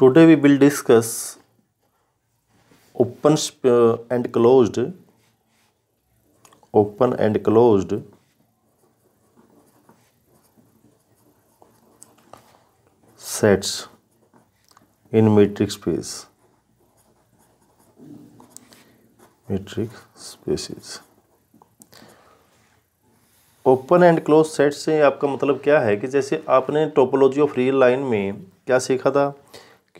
Today we will discuss open and closed open and closed sets in matrix space matrix spaces open and close set से आपका मतलब क्या है कि जैसे आपने टोपोलॉजी ऑफ रियल लाइन में क्या सीखा था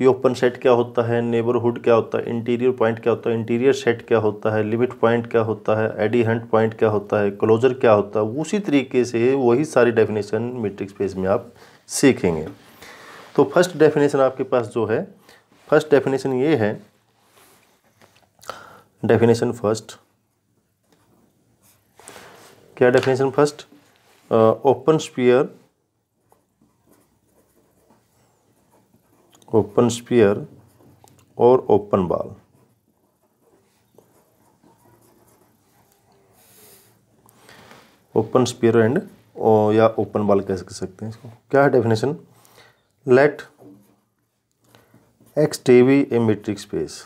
कि ओपन सेट क्या होता है नेबरहुड क्या होता है इंटीरियर पॉइंट क्या होता है इंटीरियर सेट क्या होता है लिमिट पॉइंट क्या होता है एडी हंट पॉइंट क्या होता है क्लोजर क्या होता है उसी तरीके से वही सारी डेफिनेशन मीट्रिक स्पेस में आप सीखेंगे तो फर्स्ट डेफिनेशन आपके पास जो है फर्स्ट डेफिनेशन ये है डेफिनेशन फर्स्ट क्या definition first open sphere open sphere और open ball open sphere and या ओपन बाल कह सकते हैं इसको क्या है definition let X T be a metric space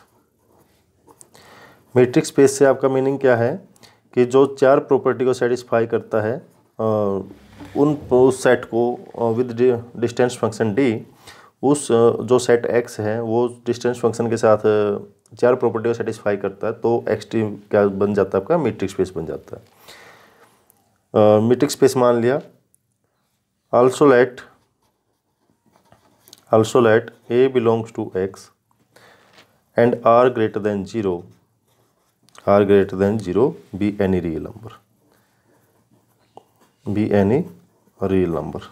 metric space से आपका मीनिंग क्या है कि जो चार प्रॉपर्टी को सेटिस्फाई करता है उन उस सेट को विद डिस्टेंस फंक्शन डी उस जो सेट एक्स है वो डिस्टेंस फंक्शन के साथ चार प्रॉपर्टी को सेटिस्फाई करता है तो एक्स टी क्या बन जाता है आपका मीट्रिक स्पेस बन जाता है मीट्रिक स्पेस मान लिया also let also let A belongs to X and R greater than zero R greater than zero be any real number be any real number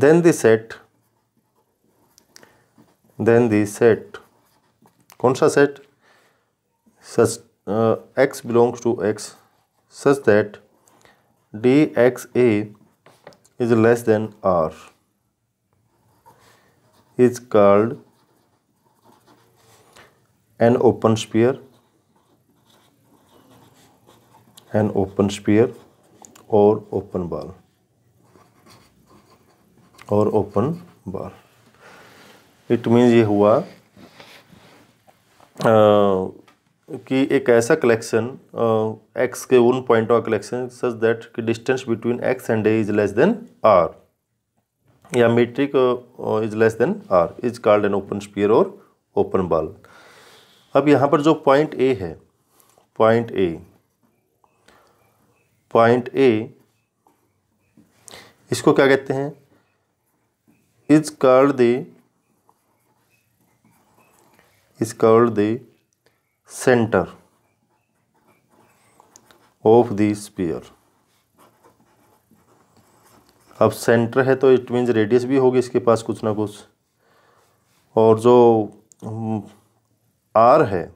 then the set then the set consa set such uh, x belongs to x such that dxa is less than r is called an open sphere an open sphere or open ball or open bar it means ये हुआ आ, कि एक ऐसा collection X के उन point of collection such that कि distance between X and A is less than R या metric is less than R is called an open sphere और ओपन बॉल अब यहाँ पर जो पॉइंट ए है पॉइंट ए पॉइंट ए इसको क्या कहते हैं is called the skirt the centre of the sphere अब सेंटर है तो इट मीन्स रेडियस भी होगी इसके पास कुछ ना कुछ और जो आर हम्म, है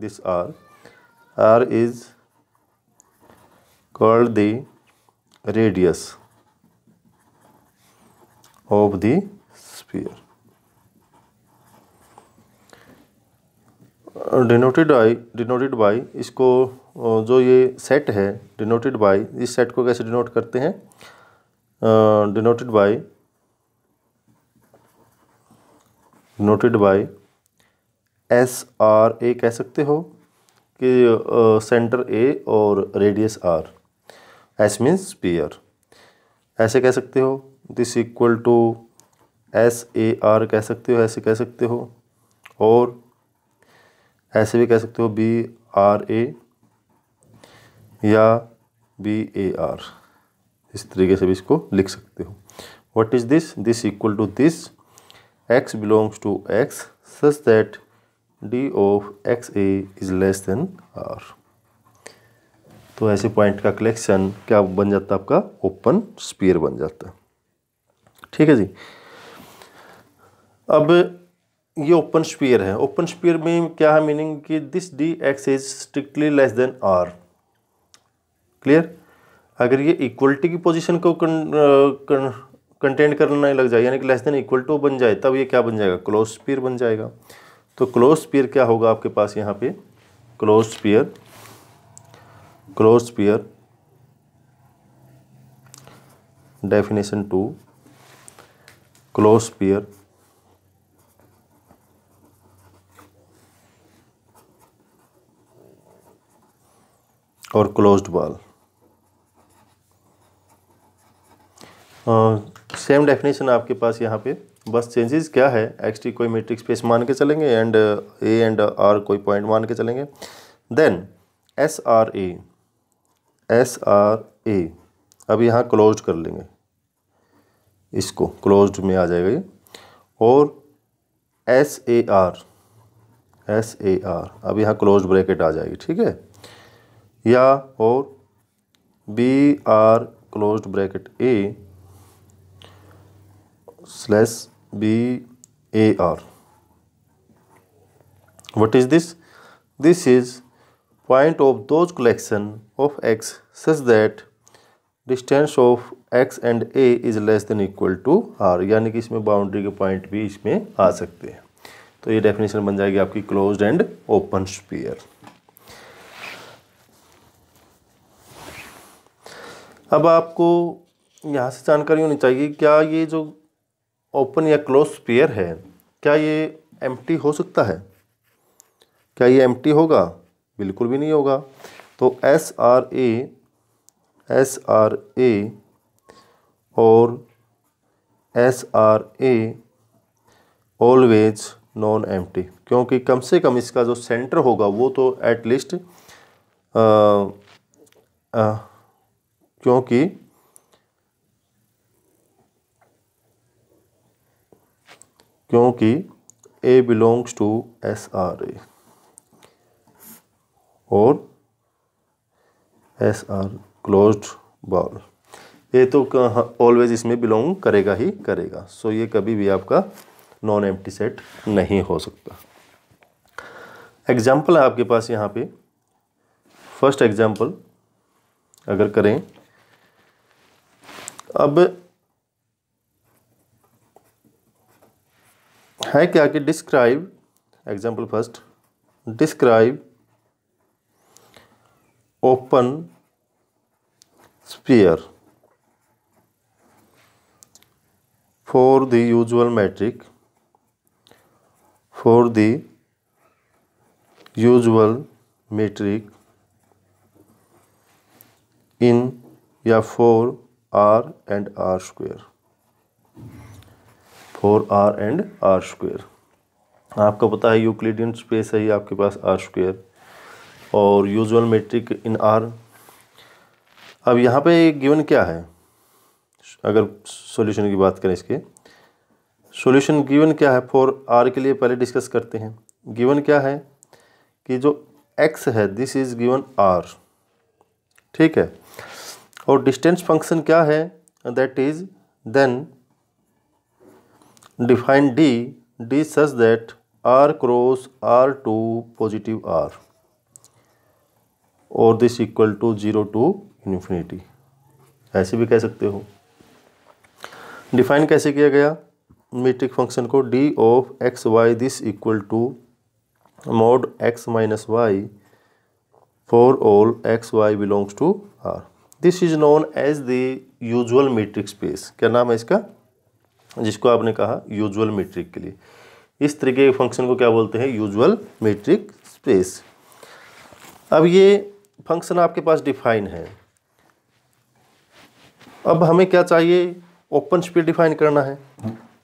this R R is called the radius of the sphere denoted I denoted by इसको जो ये सेट है डिनोटेड बाई इस सेट को कैसे डिनोट करते हैं denoted by denoted by S R A कह सकते हो कि सेंटर ए और radius R S means sphere ऐसे कह सकते हो this equal to S A R कह सकते हो ऐसे कह सकते हो और ऐसे भी कह सकते हो बी आर ए या बी ए आर इस तरीके से भी इसको लिख सकते हो what is this this equal to this X belongs to X such that D of x A is less than R तो ऐसे पॉइंट का कलेक्शन क्या बन जाता है आपका ओपन स्पीयर बन जाता है ठीक है जी अब ये ओपन स्पीयर है ओपन स्पीयर में क्या है मीनिंग कि this D X is strictly less than R clear अगर ये इक्वलिटी की पोजीशन को कंटेंट करना लग जाए यानी कि लेस देन इक्वल टू बन जाए तब ये क्या बन जाएगा क्लोज स्पीयर बन जाएगा तो क्लोज स्पीयर क्या होगा आपके पास यहाँ पे close sphere close sphere definition two close sphere और क्लोज्ड बॉल सेम डेफिनेशन आपके पास यहाँ पे बस चेंजेस क्या है एक्स टी कोई मेट्रिक स्पेस मान के चलेंगे एंड ए एंड आर कोई पॉइंट मान के चलेंगे then S R A S R A अब यहाँ क्लोज कर लेंगे इसको क्लोज में आ जाएगा ये और S A R S A R अब यहाँ क्लोज ब्रैकेट आ जाएगी ठीक है या और B R closed bracket A slash B A R what is this this is point of those collection of x such that distance of X and A is less than equal to R यानी कि इसमें boundary के point भी इसमें आ सकते हैं तो ये डेफिनेशन बन जाएगी आपकी क्लोज एंड ओपन स्पीयर अब आपको यहाँ से जानकारी होनी चाहिए क्या ये जो ओपन या क्लोज पेयर है क्या ये एम हो सकता है क्या ये एम होगा बिल्कुल भी नहीं होगा तो S R A S R A और एस आर ए ऑलवेज नॉन एम क्योंकि कम से कम इसका जो सेंटर होगा वो तो एटलीस्ट लीस्ट क्योंकि क्योंकि A belongs to S R A और एस आर क्लोज बॉल ये तो ऑलवेज इसमें बिलोंग करेगा ही करेगा सो ये कभी भी आपका नॉन एम्प्टी सेट नहीं हो सकता एग्जाम्पल है आपके पास यहाँ पे फर्स्ट एग्जाम्पल अगर करें अब है क्या कि describe example first describe open sphere for the usual metric for the usual metric in या for r and r square for R and R square आपको पता है यूक्लिडियन स्पेस है ये आपके पास आर स्क्वेयर और यूजुअल मेट्रिक इन आर अब यहाँ पे गिवन क्या है अगर सॉल्यूशन की बात करें इसके सॉल्यूशन गिवन क्या है फोर आर के लिए पहले डिस्कस करते हैं गिवन क्या है कि जो एक्स है दिस इज़ गिवन आर ठीक है और डिस्टेंस फंक्शन क्या है that is then define D D such that R cross R to positive R और this equal to zero to infinity ऐसे भी कह सकते हो डिफाइन कैसे किया गया मीट्रिक फंक्शन को D of x Y this equal to mod X minus Y for all X Y belongs to R this is known as the usual metric space क्या नाम है इसका जिसको आपने कहा यूजुअल मीट्रिक के लिए इस तरीके के फंक्शन को क्या बोलते हैं यूजुअल मीट्रिक स्पेस अब ये फंक्शन आपके पास डिफाइन है अब हमें क्या चाहिए ओपन स्पीयर डिफाइन करना है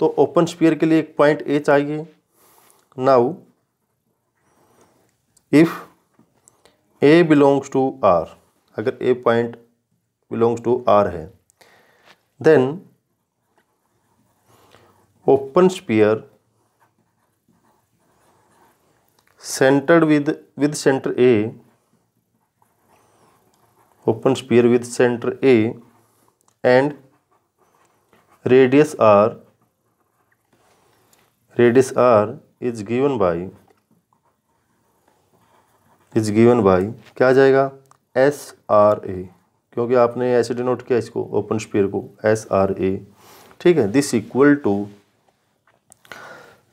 तो ओपन स्पीयर के लिए एक पॉइंट ए चाहिए now if A belongs to R अगर A point belongs to R है then open sphere centered with with center a open sphere with center a and radius r radius r is given by is given by क्या जाएगा s R ए क्योंकि आपने ऐसे denote किया इसको open sphere को S R A ठीक है this equal to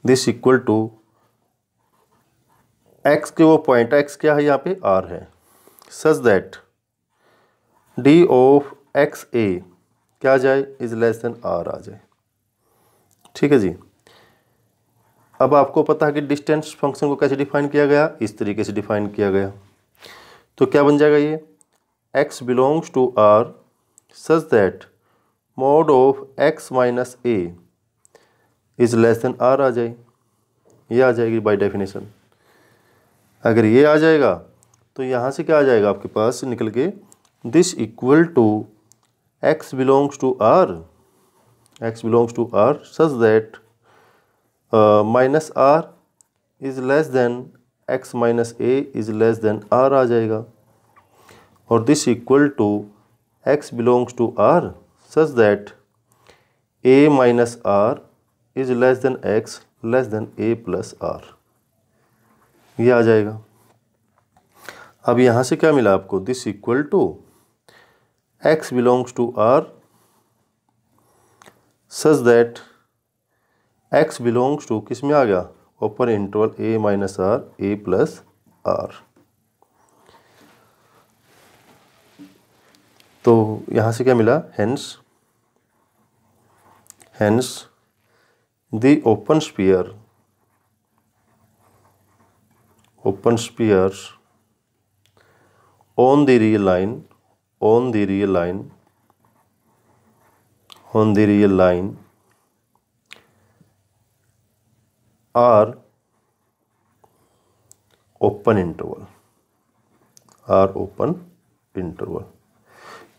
this equal to X के वो पॉइंट एक्स क्या है यहाँ पे आर है such that D of x A क्या आ जाए इज लेस देन आर आ जाए ठीक है जी अब आपको पता है कि डिस्टेंस फंक्शन को कैसे डिफाइन किया गया इस तरीके से डिफाइन किया गया तो क्या बन जाएगा ये X belongs to R such that mod of x minus A is less than are आ जाए ये आ जाएगी बाय डेफिनेशन अगर ये आ जाएगा तो यहाँ से क्या आ जाएगा आपके पास निकल के this equal to x belongs to R X belongs to R such that minus R is less than x minus A is less than are आ जाएगा और this equal to x belongs to R such that a minus R is less than x less than a plus R ये आ जाएगा अब यहाँ से क्या मिला आपको this equal to x belongs to R such that X belongs to किस में आ गया ऊपर interval A minus R A plus R तो यहाँ से क्या मिला hence hence the open sphere open sphere on the real line on the real line on the real line R open interval R open interval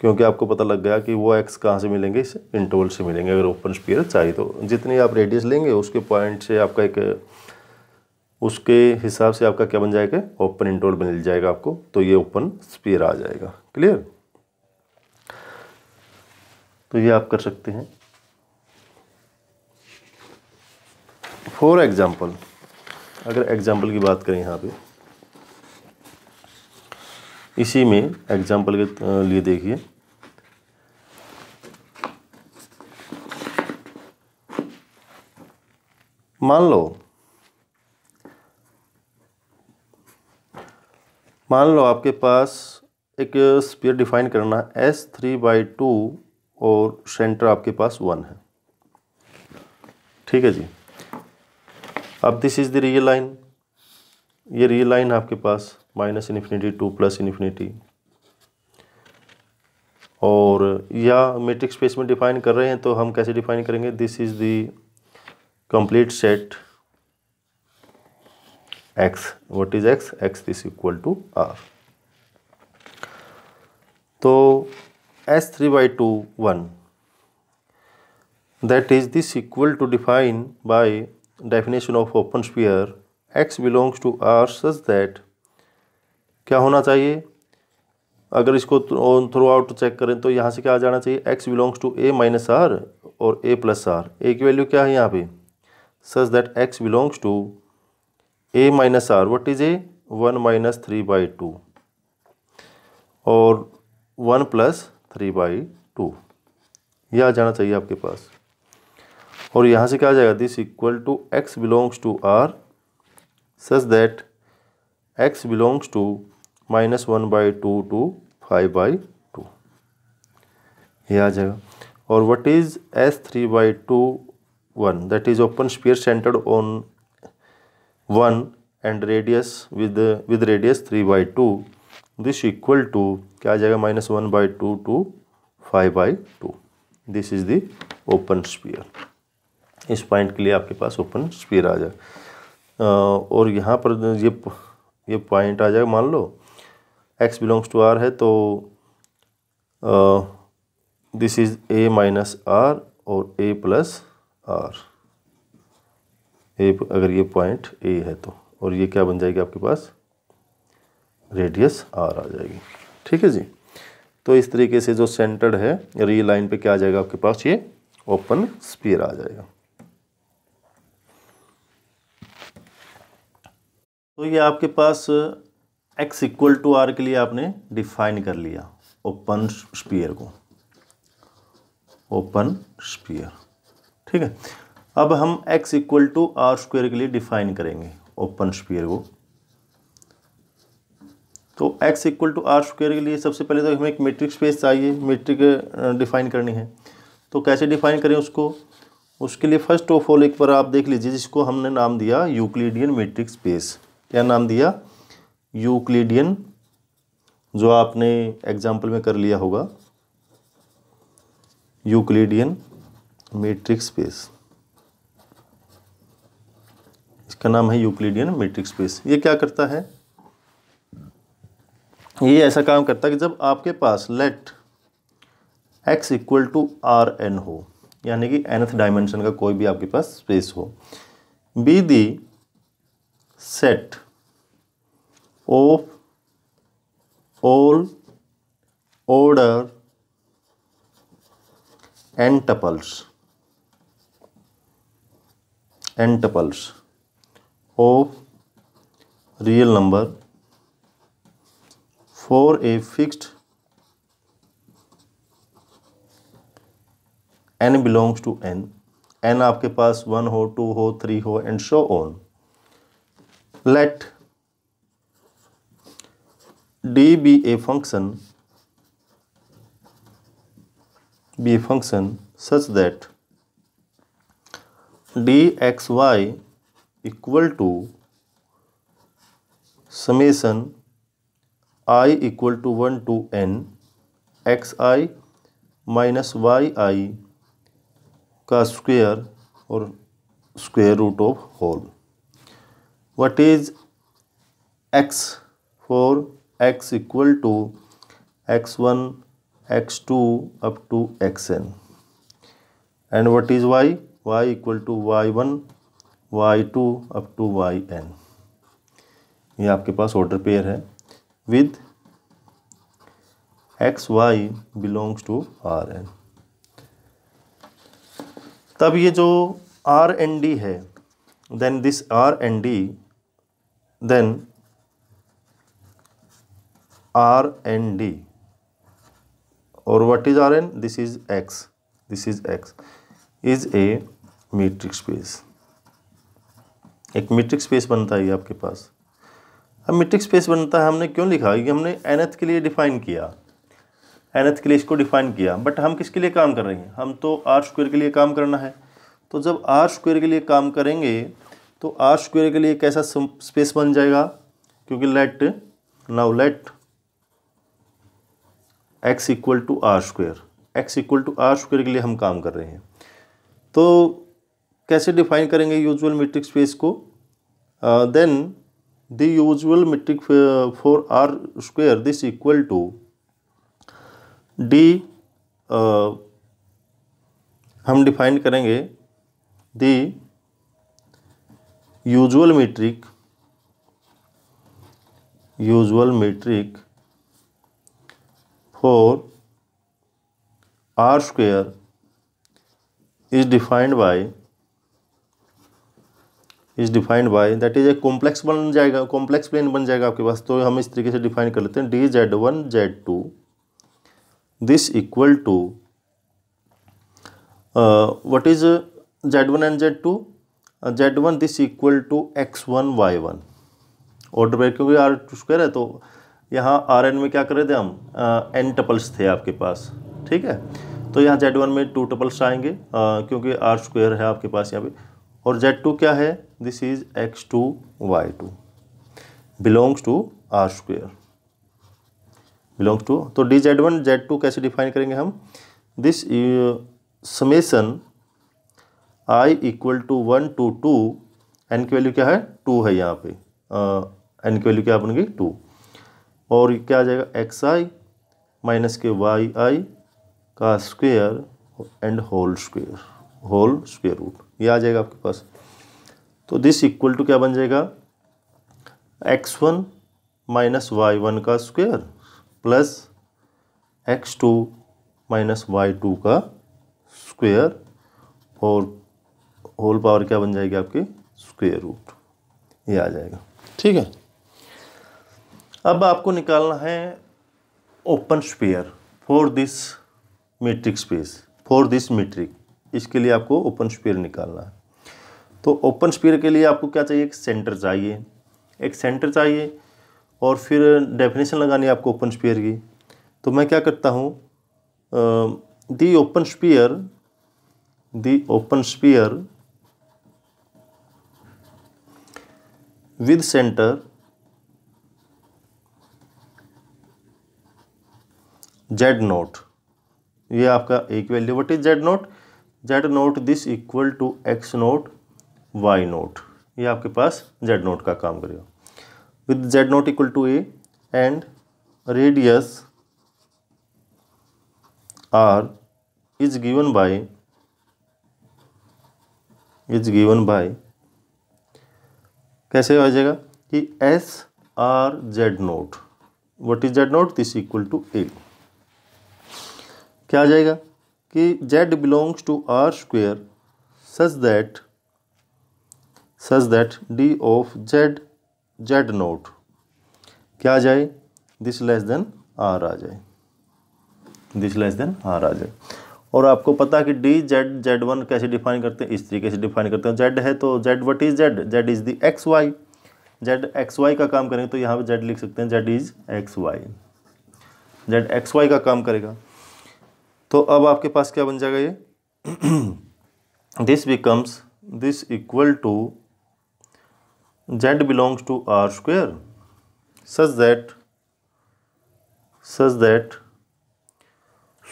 क्योंकि आपको पता लग गया कि वो एक्स कहाँ से मिलेंगे इस इंटरवल से मिलेंगे अगर ओपन स्पीयर चाहिए तो जितनी आप रेडियस लेंगे उसके पॉइंट से आपका एक उसके हिसाब से आपका क्या बन जाएगा ओपन इंटरवल मिल जाएगा आपको तो ये ओपन स्पीयर आ जाएगा क्लियर तो ये आप कर सकते हैं फॉर एग्जाम्पल अगर एग्जाम्पल की बात करें यहाँ पर इसी में एग्जाम्पल के लिए देखिए मान लो मान लो आपके पास एक स्पीयर डिफाइन करना एस थ्री बाई टू और सेंटर आपके पास वन है ठीक है जी अब this is the real line ये रियल लाइन है आपके पास minus infinity to plus infinity और या मेट्रिक स्पेस में डिफाइन कर रहे हैं तो हम कैसे डिफाइन करेंगे this is the complete set X what is X X this equal to R तो S three by two one that is this equal to define by definition of open sphere x belongs to r such that क्या होना चाहिए अगर इसको on through out check करें तो यहाँ से क्या आ जाना चाहिए X belongs to A minus are और ए प्लस आर ए की वैल्यू क्या है यहाँ पे such that X belongs to A minus R what is A one minus three by two और one plus three by two यह आ जाना चाहिए आपके पास और यहाँ से क्या आ जाएगा this equal to x belongs to R such that X belongs to minus one by two to five by two ये आ जाएगा और what is S three by two one that is open sphere centred on one and radius with with radius three by two this equal to क्या आ जाएगा minus one by two to five by two this is the open sphere इस point के लिए आपके पास open spear आ जाएगा और यहाँ पर ये ये पॉइंट आ जाएगा मान लो एक्स बिलोंग्स टू आर है तो this is a minus are और ए प्लस आर ए अगर ये पॉइंट ए है तो और ये क्या बन जाएगी आपके पास रेडियस आर आ जाएगी ठीक है जी तो इस तरीके से जो सेंटर्ड है ये लाइन पे क्या आ जाएगा आपके पास ये ओपन स्पीयर आ जाएगा तो ये आपके पास एक्स इक्वल टू आर के लिए आपने डिफाइन कर लिया ओपन स्पीयर को ओपन स्पीयर ठीक है अब हम x equal to R square के लिए डिफाइन करेंगे ओपन स्पीयर को तो x equal to R square के लिए सबसे पहले तो हमें एक मेट्रिक स्पेस चाहिए मेट्रिक डिफाइन करनी है तो कैसे डिफाइन करें उसको उसके लिए फर्स्ट ऑफ ऑल एक बार आप देख लीजिए जिसको हमने नाम दिया यूक्लिडियन मेट्रिक स्पेस क्या नाम दिया यूक्लिडियन जो आपने एग्जाम्पल में कर लिया होगा यूक्लिडियन मैट्रिक्स स्पेस इसका नाम है यूक्लिडियन मैट्रिक्स स्पेस ये क्या करता है ये ऐसा काम करता है कि जब आपके पास let x equal to R n हो यानी कि एनथ डायमेंशन का कोई भी आपके पास स्पेस हो be the set of all order n tuples n tuples of real number for a fixed n belongs to N N आपके पास वन हो टू हो थ्री हो and so on let d be a function be a function such that dxy equal to summation i equal to 1 to n xi minus y i का square और square root of whole what is x for x equal to x one x two up to x n and what is y y equal to y one y two up to y n ये आपके पास order pair है with x Y belongs to R n तब ये जो R n d है then this R n d then are n d और what is R n this is x this is x is a metric space एक metric space बनता है ये आपके पास अब मीट्रिक स्पेस बनता है हमने क्यों लिखा कि हमने एनथ के लिए डिफाइन किया एनथ के लिए इसको डिफाइन किया बट हम किसके लिए काम कर रहे हैं हम तो आर स्क्वेयर के लिए काम करना है तो जब आर स्क्वेयर के लिए काम करेंगे तो आर स्क्वेयर के लिए कैसा स्पेस बन जाएगा क्योंकि let now let x equal to R square x equal to R square के लिए हम काम कर रहे हैं तो कैसे डिफाइन करेंगे यूजुअल मीट्रिक स्पेस को then the usual metric for R square this equal to d हम डिफाइन करेंगे the usual metric usual metric for R square is defined by is defined by that is a complex बन जाएगा complex plane बन जाएगा आपके पास तो हम इस तरीके से डिफाइन कर लेते हैं d Z one z two this equal to what is z one and z two z one this equal to x one y one order क्योंकि आर स्क्वायर है तो यहाँ आर एन में क्या कर रहे थे हम एन टपल्स थे आपके पास ठीक है तो यहाँ जेड वन में टू टपल्स आएंगे आ, क्योंकि आर स्क्वेयर है आपके पास यहाँ पे और जेड टू क्या है this is x two y two belongs to R square belongs to तो d Z one z two कैसे डिफाइन करेंगे हम this summation i equal to one two to n की वैल्यू क्या है टू है यहाँ पे एन की वैल्यू क्या बन गई टू और क्या आ जाएगा एक्स आई माइनस के वाई आई का square and whole square whole square root ये आ जाएगा आपके पास तो दिस इक्वल टू क्या बन जाएगा x one minus y one का square plus x two minus Y two का स्क्वेयर और होल पावर क्या बन जाएगी आपकी स्क्वेयर रूट ये आ जाएगा ठीक है अब आपको निकालना है open sphere for this metric space for this metric इसके लिए आपको ओपन स्पेयर निकालना है तो ओपन स्पेयर के लिए आपको क्या चाहिए एक सेंटर चाहिए एक सेंटर चाहिए और फिर डेफिनेशन लगानी है आपको ओपन स्पेयर की तो मैं क्या करता हूँ the open sphere the open sphere with center z naught ये आपका एक value what is z naught Z naught this equal to x naught y naught ये आपके पास जेड नोट का काम करेगा with z naught equal to a and radius r is given by is given by कैसे हो जाएगा कि S R Z naught what is z naught this equal to ए क्या आ जाएगा कि Z belongs to R square such that such that D of Z Z naught क्या आ जाए दिस लेस देन आर आ जाए दिस लेस देन आर आ जाए और आपको पता कि डी जेड जेड वन कैसे डिफाइन करते हैं इस तरीके से डिफाइन करते हैं जेड है तो z what is z Z is the x y z x y का काम करेंगे तो यहाँ पे जेड लिख सकते हैं z is x y z x y का काम करेगा तो अब आपके पास क्या बन जाएगा ये this becomes this equal to Z belongs to R square such that such that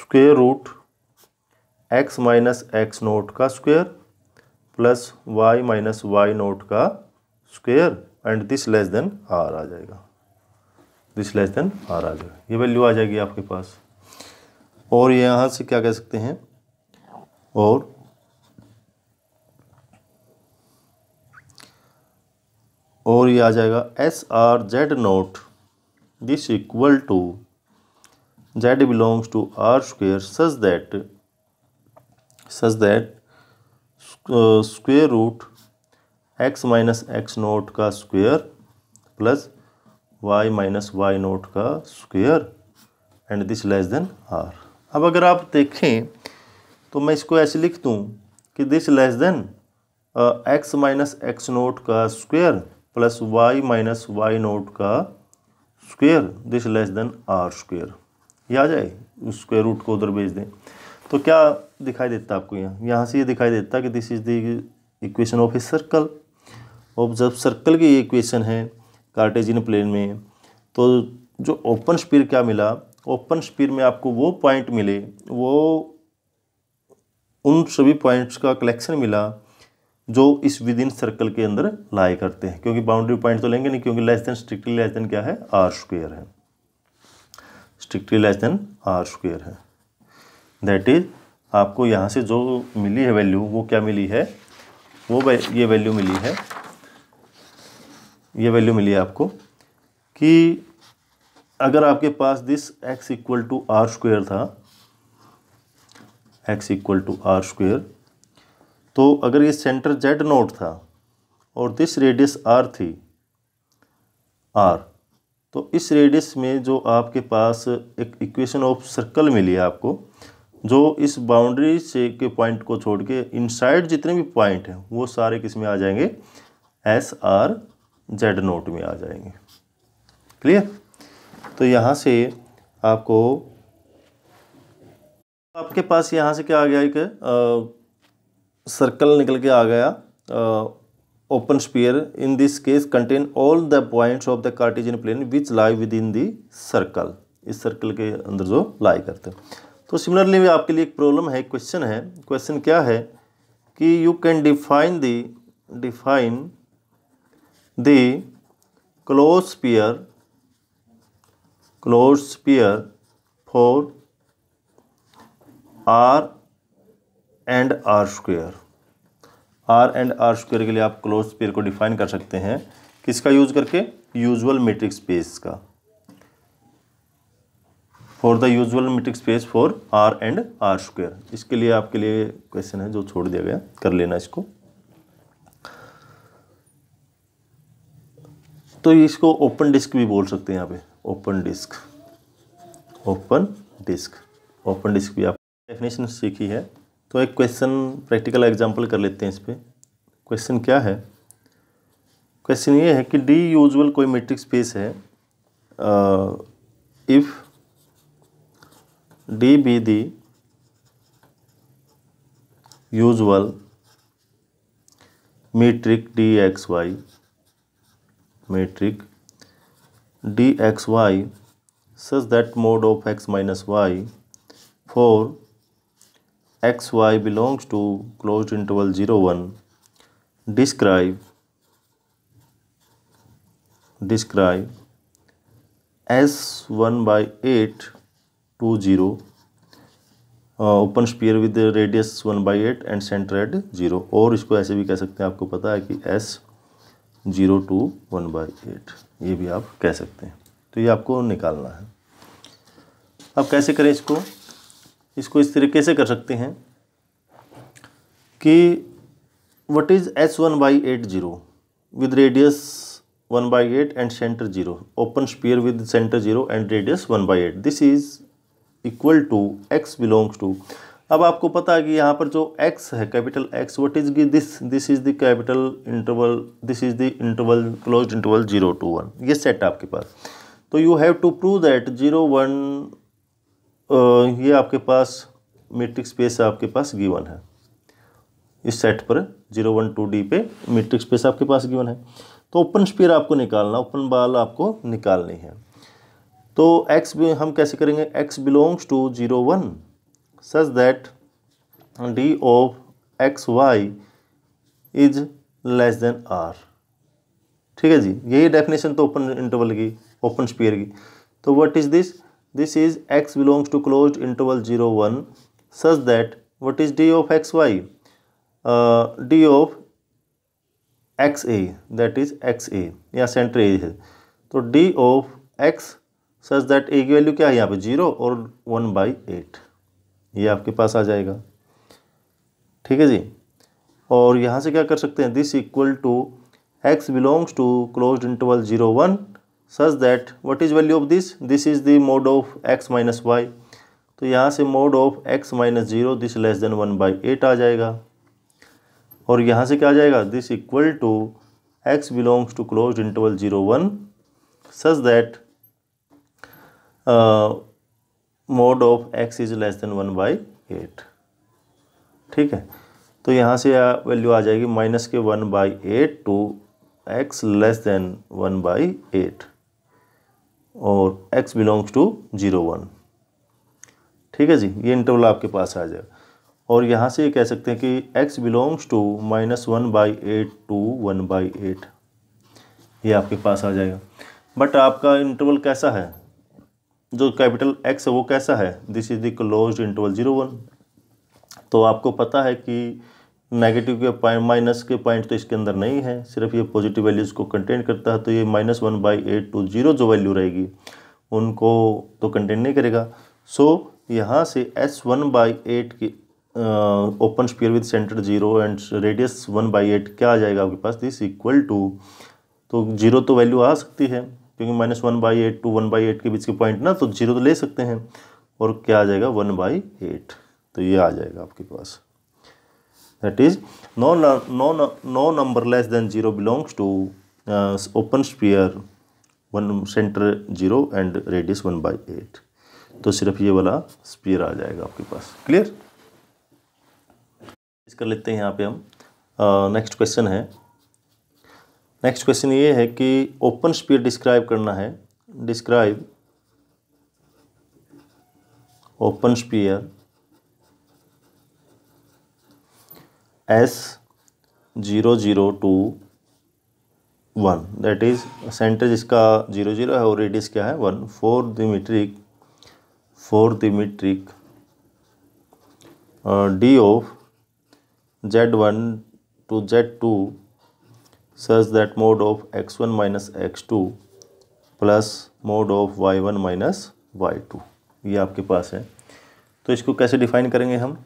square root x minus x naught का square plus y minus y naught का square and this less than are आ जाएगा this less than are आ जाएगा ये value आ जाएगी आपके पास और यहाँ से क्या कह सकते हैं और और ये आ जाएगा s are Z naught this equal to Z belongs to R square such that such that square root x minus x naught का square plus y minus y naught का square and this less than r अब अगर आप देखें तो मैं इसको ऐसे लिख दूँ कि this less than x minus x naught का square plus y minus y naught का square this less than r square ये आ जाए स्क्वेयर रूट को उधर भेज दें तो क्या दिखाई देता आपको यहाँ यहाँ से ये दिखाई देता कि this is the equation of a circle और जब सर्कल की इक्वेशन है कार्टेजिन प्लेन में तो जो ओपन स्पीयर क्या मिला ओपन स्पीड में आपको वो पॉइंट मिले वो उन सभी पॉइंट्स का कलेक्शन मिला जो इस विद इन सर्कल के अंदर लाए करते हैं क्योंकि बाउंड्री पॉइंट तो लेंगे नहीं क्योंकि less than strictly less than क्या है आर स्क्वेयर है strictly less than r square है दैट इज आपको यहाँ से जो मिली है वैल्यू वो क्या मिली है वो ये वैल्यू मिली है ये वैल्यू मिली है आपको कि अगर आपके पास this x equal to R square था x equal to R square तो अगर ये सेंटर z नोट था और दिस रेडियस r थी r तो इस रेडियस में जो आपके पास एक इक्वेशन ऑफ सर्कल मिली है आपको जो इस बाउंड्री से के पॉइंट को छोड़ के इनसाइड जितने भी पॉइंट हैं वो सारे किस में आ जाएंगे एस आर जेड नोट में आ जाएंगे क्लियर तो यहाँ से आपको आपके पास यहाँ से क्या आ गया एक सर्कल निकल के आ गया open sphere in this case contain all the points of the Cartesian plane which lie within the circle इस सर्कल के अंदर जो लाई करते हैं तो सिमिलरली आपके लिए एक प्रॉब्लम है क्वेश्चन है क्वेश्चन क्या है कि you can define the define the close sphere close sphere for R and R square R and R square के लिए आप क्लोज स्पीयर को डिफाइन कर सकते हैं किसका यूज करके यूजुअल मेट्रिक स्पेस का for the usual metric space for R and R square इसके लिए आपके लिए क्वेश्चन है जो छोड़ दिया गया कर लेना इसको तो इसको ओपन डिस्क भी बोल सकते हैं यहाँ पे open disc open disc open disc भी आप डेफिनेशन सीखी है तो एक क्वेश्चन प्रैक्टिकल एग्जांपल कर लेते हैं इस पर क्वेश्चन क्या है क्वेश्चन ये है कि डी यूजल कोई मेट्रिक स्पेस है if d be the usual metric d x y metric dxy such that mode of x minus y for xy belongs to closed interval 0 1 describe describe as 1 by 8 to 0 uh, open sphere with the radius 1 by 8 and center at 0 और इसको ऐसे भी कह सकते हैं आपको पता है कि s 0 to 1 by 8 ये भी आप कह सकते हैं तो ये आपको निकालना है अब कैसे करें इसको इसको इस तरीके से कर सकते हैं कि what is s one by eight zero with radius one by eight and center zero open sphere with center zero and radius one by eight this is equal to x belongs to अब आपको पता है कि यहाँ पर जो x है capital x what is this this is the capital interval this is the interval close interval zero to one ये सेट आपके पास तो you have to prove that zero one ये आपके पास मीट्रिक स्पेस आपके पास गिवन है इस सेट पर जीरो वन टू डी पे मीट्रिक स्पेस आपके पास गिवन है तो ओपन स्पेयर आपको निकालना ओपन बाल आपको निकालनी है तो एक्स हम कैसे करेंगे x belongs to zero one such that d of x y is less than r ठीक है जी यही डेफिनेशन तो ओपन इंटरवल की ओपन स्पीयर की तो what is this this is x belongs to close interval zero one such that what is d of x y d of x a that is x a या center a है तो d of x such that ए की value क्या है यहाँ पे zero और one by eight ये आपके पास आ जाएगा ठीक है जी और यहाँ से क्या कर सकते हैं this equal to x belongs to close interval zero one such that what is value of this this is the mod of x minus y तो यहाँ से mod of x minus zero this less than one by eight आ जाएगा और यहाँ से क्या आ जाएगा this equal to x belongs to close interval zero one such that mod of x is less than one by eight ठीक है तो यहाँ से वैल्यू आ जाएगी माइनस के one by eight to x less than one by eight और x belongs to zero one ठीक है जी ये इंटरवल आपके पास आ जाएगा और यहाँ से ये कह सकते हैं कि x belongs to minus one by eight to one by eight ये आपके पास आ जाएगा बट आपका इंटरवल कैसा है जो कैपिटल एक्स है वो कैसा है this is the close interval zero one तो आपको पता है कि नेगेटिव के पॉइंट माइनस के पॉइंट तो इसके अंदर नहीं है सिर्फ ये पॉजिटिव वैल्यूज़ को कंटेन करता है तो ये minus one by eight to zero जो वैल्यू रहेगी उनको तो कंटेन नहीं करेगा सो so, यहाँ से एस वन बाई एट की open sphere with centre zero and radius one by eight क्या आ जाएगा आपके पास दिस इक्वल टू तो जीरो तो वैल्यू आ सकती है क्योंकि minus one by eight to one by eight के बीच के पॉइंट ना तो जीरो तो ले सकते हैं और क्या आ जाएगा वन बाई एट तो ये आ जाएगा आपके पास that is no no no number less than zero belongs to open sphere one centre zero and radius one by eight तो सिर्फ ये वाला स्पीयर आ जाएगा आपके पास क्लियर कर लेते हैं यहाँ पे हम नेक्स्ट uh, क्वेश्चन है नेक्स्ट क्वेश्चन ये है कि ओपन स्पीड डिस्क्राइब करना है describe open sphere S zero zero to one that is centre जिसका जीरो जीरो है और रेडियस क्या है one for the metric for the metric D of Z one two Z two such that X of x1 minus x2 plus mod of Y one minus Y two ये आपके पास है तो इसको कैसे डिफाइन करेंगे हम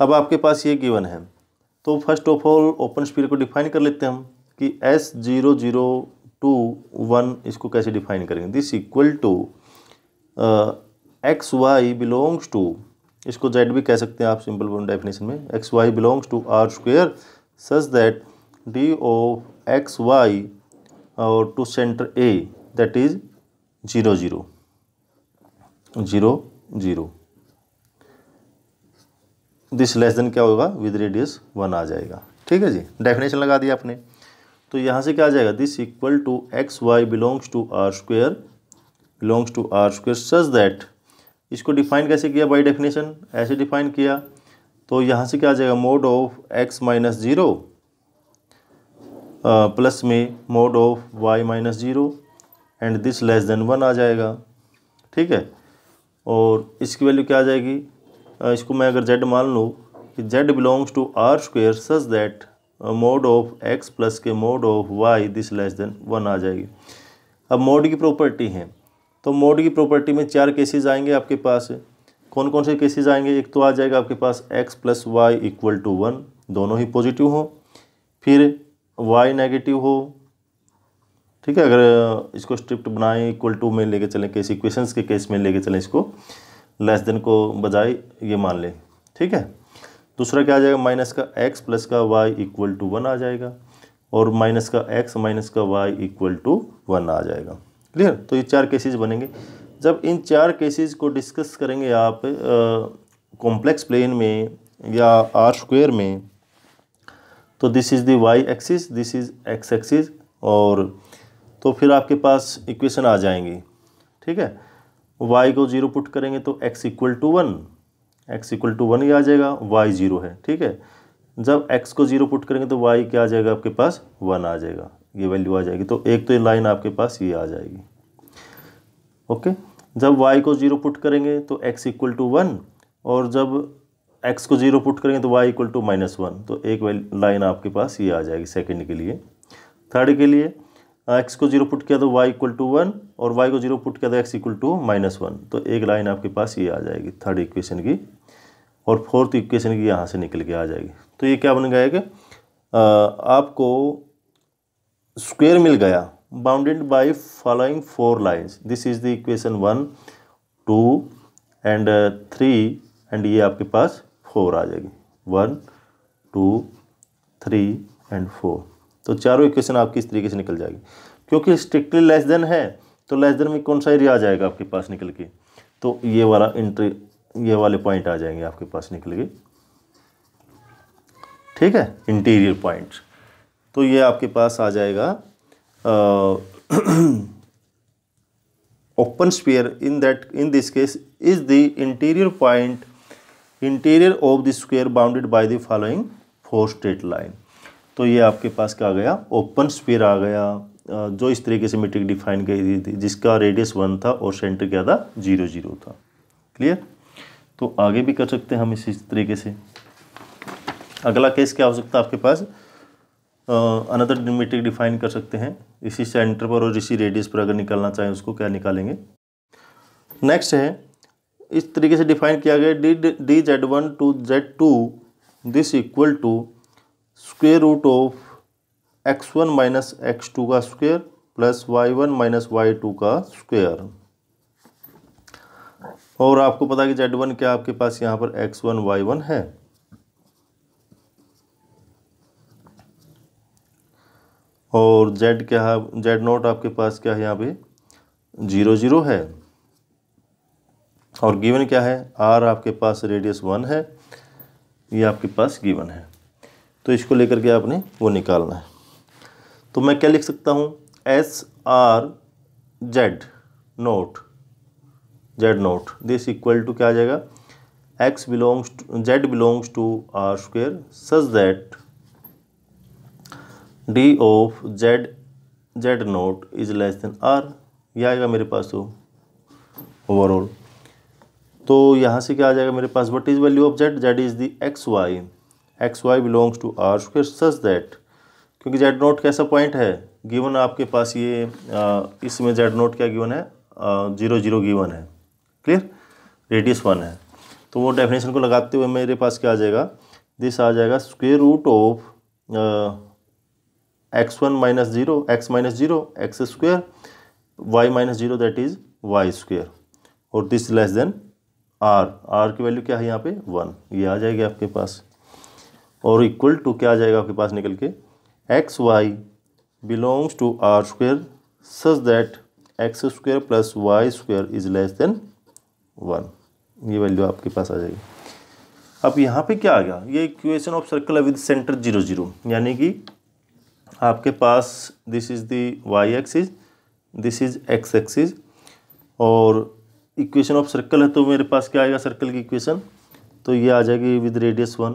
अब आपके पास ये गिवन है तो first of all open speed को डिफाइन कर लेते हैं हम कि S zero zero to one इसको कैसे डिफाइन करेंगे this equal to X Y belongs to इसको जेड भी कह सकते हैं आप सिंपल डेफिनेशन में X Y belongs to R square such that D of x Y और to centre A that is zero zero zero zero this less than क्या होगा विद रेडियस वन आ जाएगा ठीक है जी डेफिनेशन लगा दिया आपने तो यहाँ से क्या आ जाएगा this equal to X Y belongs to R square belongs to R square such that इसको डिफाइन कैसे किया बाई डेफिनेशन ऐसे डिफाइन किया तो यहाँ से क्या आ जाएगा mod of x minus zero plus में mod of Y minus zero and this less than one आ जाएगा ठीक है और इसकी वैल्यू क्या आ जाएगी इसको मैं अगर जेड मान लूँ कि Z belongs to R square such that mod of X plus के mod of Y this less than one आ जाएगी अब मोड की प्रॉपर्टी है तो मोड की प्रॉपर्टी में चार केसेज आएंगे आपके पास कौन कौन से केसेज आएंगे एक तो आ जाएगा आपके पास X plus Y equal to one दोनों ही पॉजिटिव हों फिर वाई नेगेटिव हो ठीक है अगर इसको स्ट्रिप्ट बनाएं इक्वल टू में लेके चलें केस इक्वेशंस के केस में लेके चलें इसको लेस देन को बजाय ये मान लें ठीक है दूसरा क्या आ जाएगा माइनस का एक्स प्लस का वाई इक्वल टू वन आ जाएगा और माइनस का एक्स माइनस का वाई इक्वल टू वन आ जाएगा क्लियर तो ये चार केसेज बनेंगे जब इन चार केसेज को डिस्कस करेंगे आप कॉम्प्लेक्स प्लेन में या आर स्क्वेयर में तो this is the Y axis this is X axis और तो फिर आपके पास इक्वेशन आ जाएंगी ठीक है वाई को जीरो पुट करेंगे तो x equal to one X equal to one ही आ जाएगा वाई जीरो है ठीक है जब एक्स को जीरो पुट करेंगे तो वाई क्या आ जाएगा आपके पास वन आ जाएगा ये वैल्यू आ जाएगी तो एक तो ये लाइन आपके पास ये आ जाएगी ओके जब वाई को जीरो पुट करेंगे तो एक्स इक्वल टू वन और जब एक्स को जीरो पुट करेंगे तो Y equal to minus one तो एक लाइन आपके पास ये आ जाएगी सेकेंड के लिए थर्ड के लिए एक्स को जीरो पुट किया तो वाई इक्वल टू वन और वाई को जीरो पुट किया तो x equal to minus one तो एक लाइन आपके पास ये आ जाएगी थर्ड इक्वेशन की और फोर्थ इक्वेशन की यहाँ से निकल के आ जाएगी तो ये क्या बन गया कि आपको स्क्वेयर मिल गया bounded by following four lines this is the equation one two and three and ये आपके पास फोर आ जाएगी one two three and four तो चारों इक्वेशन आपकी इस तरीके से निकल जाएगी क्योंकि स्ट्रिक्टली लेस देन है तो लेस देन में कौन सा एरिया आ जाएगा आपके पास निकल के तो ये वाला इंट्री ये वाले पॉइंट आ जाएंगे आपके पास निकल के ठीक है इंटीरियर पॉइंट तो ये आपके पास आ जाएगा open sphere in that in this case is the interior point interior of the square bounded by the following four straight line तो ये आपके पास क्या आ गया ओपन स्पेयर आ गया जो इस तरीके से मीट्रिक डिफाइन की थी जिसका रेडियस वन था और सेंटर क्या था जीरो जीरो था क्लियर तो आगे भी कर सकते हैं हम इसी तरीके से अगला केस क्या हो सकता है आपके पास अनदर मीट्रिक डिफाइन कर सकते हैं इसी सेंटर पर और इसी रेडियस पर अगर निकालना चाहें उसको क्या निकालेंगे नेक्स्ट है इस तरीके से डिफाइन किया गया D D Z one two Z two this equal to square root of X one minus X two का square plus Y one minus Y two का स्क्वेयर और आपको पता कि जेड वन क्या आपके पास यहाँ पर एक्स वन वाई वन है और जेड क्या है जेड नोट आपके पास क्या है यहाँ पे जीरो जीरो है और गिवन क्या है आर आपके पास रेडियस वन है ये e आपके पास गिवन है तो इसको लेकर के आपने वो निकालना है तो मैं क्या लिख सकता हूँ S are Z naught Z naught this equal to क्या आ जाएगा X belongs to Z belongs to R square such that D of Z Z naught is less than R यह आएगा मेरे पास तो ओवरऑल तो यहाँ से क्या आ जाएगा मेरे पास what is value of Z Z is the x Y X Y belongs to R square such that क्योंकि जेड नोट कैसा पॉइंट है गिवन आपके पास ये इसमें जेड नोट क्या गिवन है जीरो जीरो गिवन है क्लियर रेडियस वन है तो वो डेफिनेशन को लगाते हुए मेरे पास क्या आ जाएगा दिस आ जाएगा square root of X one minus zero X minus zero X square Y minus zero that is Y square और this less than R R की वैल्यू क्या है यहाँ पे वन ये आ जाएगी आपके पास और इक्वल टू क्या आ जाएगा आपके पास निकल के X Y belongs to R square such that X square plus Y square is less than one ये वैल्यू आपके पास आ जाएगी अब यहाँ पे क्या आ गया ये equation of circle with centre zero zero यानी कि आपके पास this is the Y axis this is X axis और इक्वेशन ऑफ सर्कल है तो मेरे पास क्या आएगा सर्कल की इक्वेशन तो ये आ जाएगी विद रेडियस वन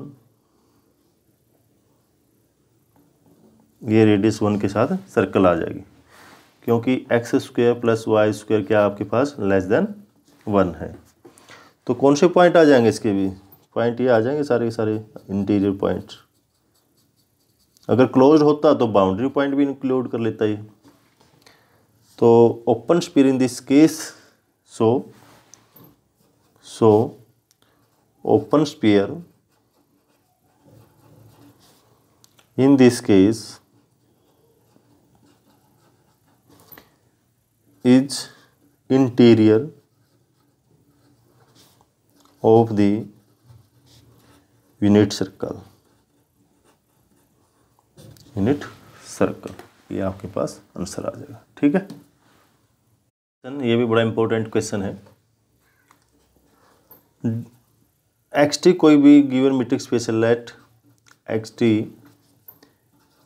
ये रेडियस वन के साथ सर्कल आ जाएगी क्योंकि X square plus Y square क्या आपके पास लेस देन वन है तो कौन से पॉइंट आ जाएंगे इसके भी पॉइंट ये आ जाएंगे सारे के सारे इंटीरियर पॉइंट अगर क्लोज होता तो बाउंड्री पॉइंट भी इंक्लूड कर लेता ये तो open sphere in this case so so open sphere in this case is interior of the unit circle unit circle ये आपके पास आंसर आ जाएगा ठीक है क्वेश्चन ये भी बड़ा इंपॉर्टेंट क्वेश्चन है एक्स टी कोई भी गिवन मेट्रिक स्पेस है let X T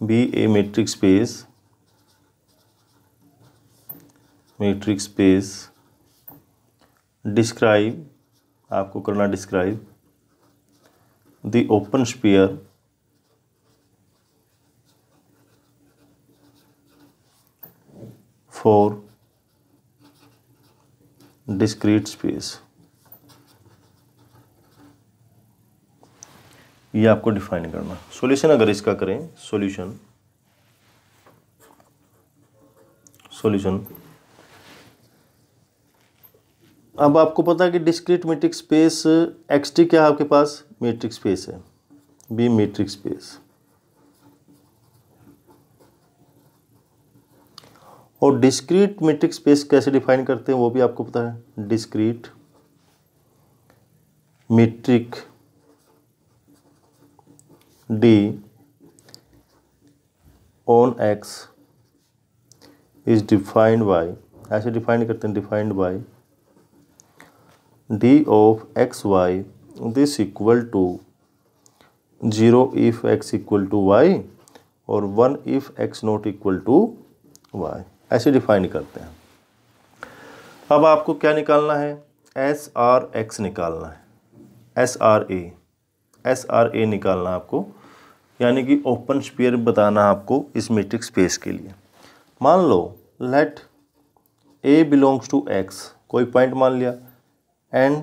be a metric space metric space describe आपको करना describe the open sphere for discrete space ये आपको डिफाइन करना सॉल्यूशन अगर इसका करें सॉल्यूशन सॉल्यूशन अब आपको पता है कि डिस्क्रीट मैट्रिक स्पेस एक्सटी क्या है आपके पास मैट्रिक स्पेस है बी मैट्रिक स्पेस और डिस्क्रीट मीट्रिक स्पेस कैसे डिफाइन करते हैं वो भी आपको पता है discrete metric D on X is defined by ऐसे डिफाइंड करते हैं defined by D of x Y this equal to zero if X equal to Y और one if X not equal to Y ऐसे define करते हैं अब आपको क्या निकालना है एस आर एक्स निकालना है S R A S R A निकालना आपको यानी कि ओपन स्पेयर बताना आपको इस मेट्रिक स्पेस के लिए मान लो let A belongs to X कोई पॉइंट मान लिया and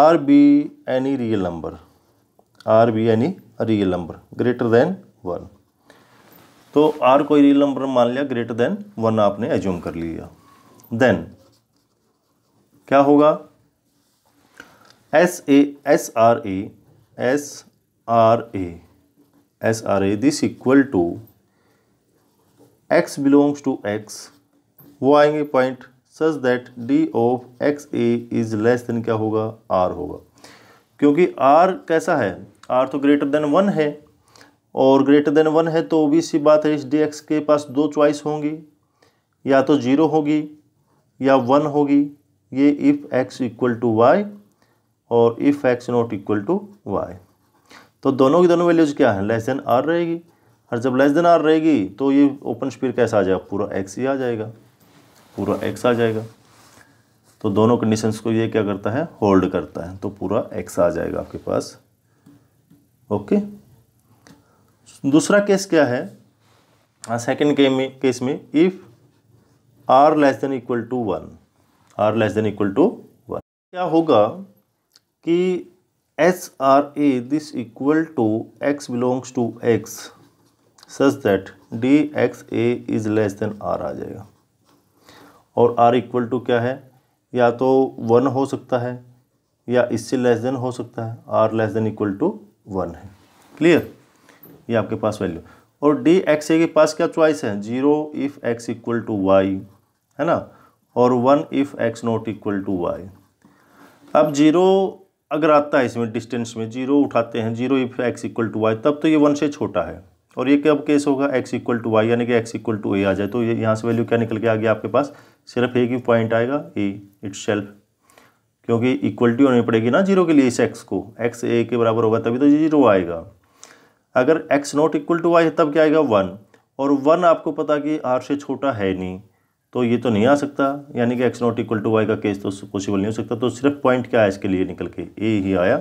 R be any real number R be any real number greater than one तो आर कोई रियल नंबर मान लिया ग्रेटर देन वन आपने एज्यूम कर लिया देन क्या होगा S A S R A S R A S R A this equal to x belongs to X वो आएंगे point such that D of x A is less than क्या होगा are होगा क्योंकि आर कैसा है आर तो greater than one है और ग्रेटर देन वन है तो भी सी बात है इस डी एक्स के पास दो चॉइस होंगी या तो जीरो होगी या वन होगी ये if X equal to Y और if X not equal to Y तो दोनों की दोनों वैल्यूज क्या हैं लेस देन आर रहेगी और जब लेस देन आर रहेगी तो ये ओपन स्पीड कैसा आ जाएगा पूरा एक्स ही आ जाएगा पूरा एक्स आ जाएगा तो दोनों कंडीशंस को ये क्या करता है होल्ड करता है तो पूरा एक्स आ जाएगा आपके पास ओके दूसरा केस क्या है सेकेंड हाँ, के में केस में if R less than equal to one R less than equal to one क्या होगा कि S R A this equal to x belongs to X such that D X A is less than are आ जाएगा और are equal to क्या है या तो वन हो सकता है या इससे लेस देन हो सकता है R less than equal to one है क्लियर ये आपके पास वैल्यू और डी एक्स ए के पास क्या चॉइस है zero if X equal to Y है ना और one if X not equal to Y अब जीरो अगर आता है इसमें डिस्टेंस में जीरो उठाते हैं zero if X equal to Y तब तो ये वन से छोटा है और ये कब केस होगा एक्स इक्वल टू वाई यानी कि एक्स इक्वल टू ए आ जाए तो ये यहाँ से वैल्यू क्या निकल के आ गया आपके पास सिर्फ एक ही पॉइंट आएगा ए इट्स सेल्फ क्योंकि इक्वलिटी होनी पड़ेगी ना जीरो के लिए इस एक्स को एक्स ए के बराबर होगा तभी तो जीरो आएगा अगर X not equal to Y तब क्या आएगा वन और वन आपको पता कि आर से छोटा है नहीं तो ये तो नहीं आ सकता यानी कि X not equal to Y का केस तो पॉसिबल नहीं हो सकता तो सिर्फ पॉइंट क्या है इसके लिए निकल के ए ही आया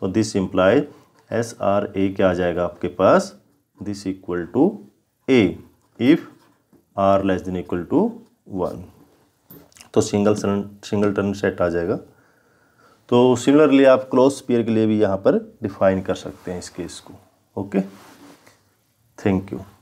तो this imply S R A क्या आ जाएगा आपके पास this equal to A if R less than equal to one तो सिंगल सिंगल टर्न सेट आ जाएगा तो सिमिलरली आप क्लोज पेयर के लिए भी यहाँ पर डिफाइन कर सकते हैं इस केस को ओके थैंक यू